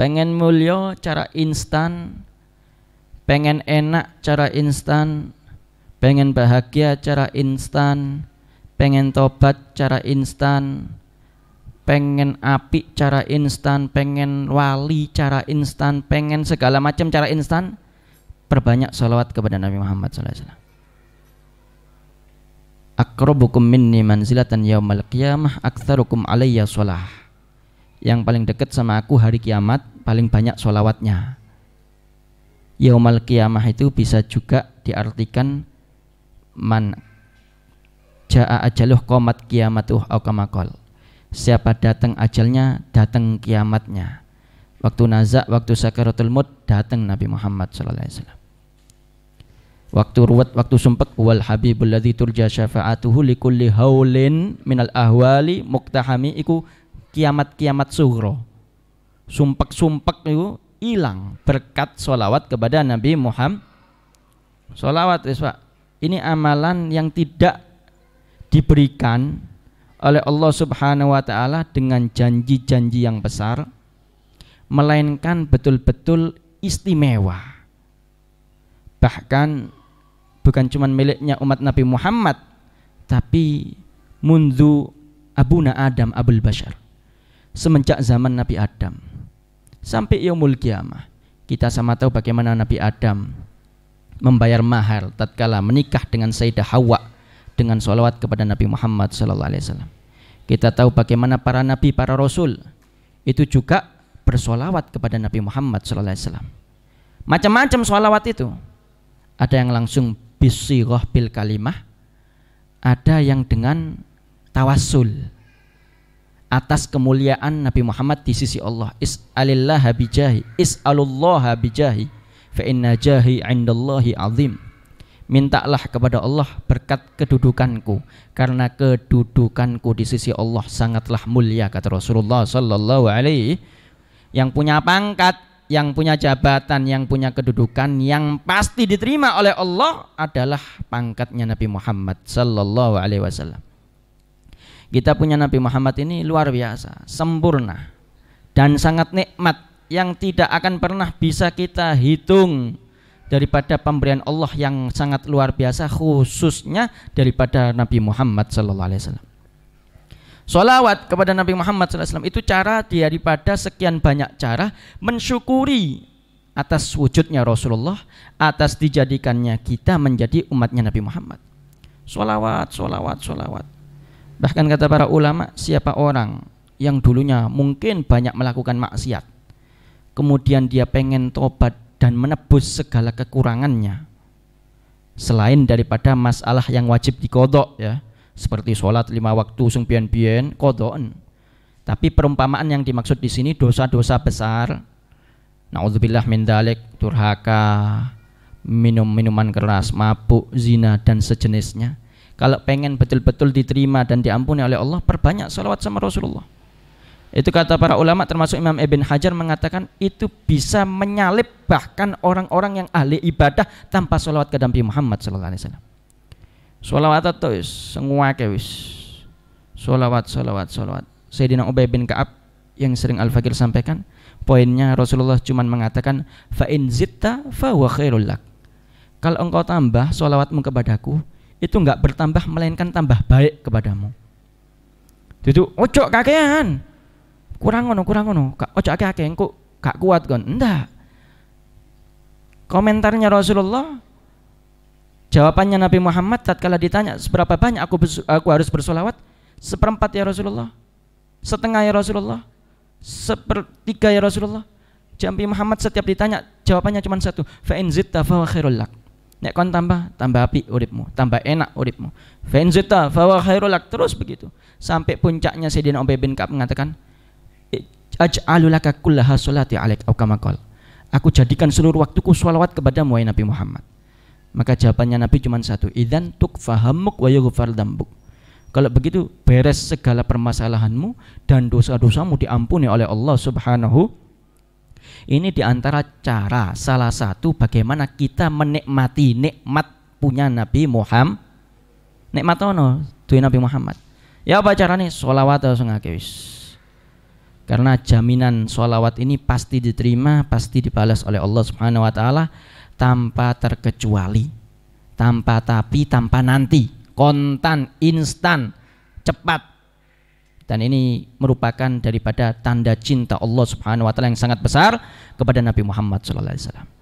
Pengen mulio cara instan, pengen enak cara instan, pengen bahagia cara instan, pengen tobat cara instan, pengen api cara instan, pengen wali cara instan, pengen segala macam cara instan, perbanyak salawat kepada Nabi Muhammad SAW. Akrobukum minni manzilatan yaumal qiyamah aktharukum alayya sholah yang paling dekat sama aku hari kiamat paling banyak sholawatnya yaumal kiamah itu bisa juga diartikan man jaa ajaluh komat kiamatuh awkamakol siapa datang ajalnya datang kiamatnya waktu nazak waktu sakaratul mut datang Nabi Muhammad saw waktu ruwet waktu sumpek wal habibul ladzi turja syafa'atuhu likulli haulin minal ahwali muktahami iku kiamat-kiamat suhro sumpek-sumpek itu hilang berkat sholawat kepada Nabi Muhammad sholawat wis ya, ini amalan yang tidak diberikan oleh Allah subhanahu wa ta'ala dengan janji-janji yang besar melainkan betul-betul istimewa bahkan bukan cuma miliknya umat Nabi Muhammad tapi mundu abuna Adam abul Bashar semenjak zaman Nabi Adam sampai yaumul kiamah. Kita sama tahu bagaimana Nabi Adam membayar mahar tatkala menikah dengan Sayyidah Hawa dengan sholawat kepada Nabi Muhammad sallallahu alaihi wasallam. Kita tahu bagaimana para nabi, para rasul itu juga bersolawat kepada Nabi Muhammad SAW. Macam-macam solawat itu. Ada yang langsung bisiroh bil kalimah, ada yang dengan tawasul atas kemuliaan Nabi Muhammad di sisi Allah. Is'alillah bijahi, is'alullah bijahi, fa inna jahi 'indallahi 'azim. Mintalah kepada Allah berkat kedudukanku karena kedudukanku di sisi Allah sangatlah mulia kata Rasulullah sallallahu alaihi yang punya pangkat, yang punya jabatan, yang punya kedudukan yang pasti diterima oleh Allah adalah pangkatnya Nabi Muhammad sallallahu alaihi wasallam. Kita punya Nabi Muhammad ini luar biasa, sempurna dan sangat nikmat yang tidak akan pernah bisa kita hitung daripada pemberian Allah yang sangat luar biasa khususnya daripada Nabi Muhammad sallallahu alaihi wasallam. Solawat kepada Nabi Muhammad sallallahu alaihi wasallam itu cara daripada sekian banyak cara mensyukuri atas wujudnya Rasulullah, atas dijadikannya kita menjadi umatnya Nabi Muhammad. Sholawat, sholawat, sholawat. Bahkan kata para ulama, siapa orang yang dulunya mungkin banyak melakukan maksiat, kemudian dia pengen tobat dan menebus segala kekurangannya, selain daripada masalah yang wajib dikodok ya, seperti sholat lima waktu sungpian bien kodokan Tapi perumpamaan yang dimaksud di sini dosa-dosa besar, naudzubillah min dalik, durhaka, minum minuman keras, mabuk, zina dan sejenisnya kalau pengen betul-betul diterima dan diampuni oleh Allah, perbanyak salawat sama Rasulullah. Itu kata para ulama termasuk Imam Ibn Hajar mengatakan itu bisa menyalip bahkan orang-orang yang ahli ibadah tanpa salawat ke Nabi Muhammad sallallahu alaihi wasallam. Salawat atau semua kewis. Salawat, salawat, salawat. Sayyidina Ubay bin Ka'ab yang sering Al-Fakir sampaikan, poinnya Rasulullah cuma mengatakan fa in zitta fa khairul Kalau engkau tambah salawatmu kepadaku, itu enggak bertambah melainkan tambah baik kepadamu. Jadi ojo kakean, kurang ngono kurang ngono, ojo akeh akeh engko gak kuat kon, enggak. Komentarnya Rasulullah, jawabannya Nabi Muhammad tatkala ditanya seberapa banyak aku aku harus bersolawat, seperempat ya Rasulullah, setengah ya Rasulullah, sepertiga ya Rasulullah. Jambi Muhammad setiap ditanya jawabannya cuma satu, fa in zitta fa khairul lak. Nek kon tambah, tambah api uripmu, tambah enak uripmu. Fenzita fawa khairulak terus begitu. Sampai puncaknya Sayyidina Ubay bin Ka'ab mengatakan, aj'alulaka kullaha salati alaik au Aku jadikan seluruh waktuku sholawat kepada wahai Nabi Muhammad. Maka jawabannya Nabi cuma satu, idzan tukfahamuk wa yughfar dambuk. Kalau begitu beres segala permasalahanmu dan dosa-dosamu diampuni oleh Allah Subhanahu ini diantara cara salah satu bagaimana kita menikmati nikmat punya Nabi Muhammad. Nikmat ono Nabi Muhammad. Ya apa nih? Solawat harus wis. Karena jaminan solawat ini pasti diterima, pasti dibalas oleh Allah Subhanahu wa taala tanpa terkecuali, tanpa tapi, tanpa nanti, kontan, instan, cepat dan ini merupakan daripada tanda cinta Allah Subhanahu wa taala yang sangat besar kepada Nabi Muhammad sallallahu alaihi wasallam.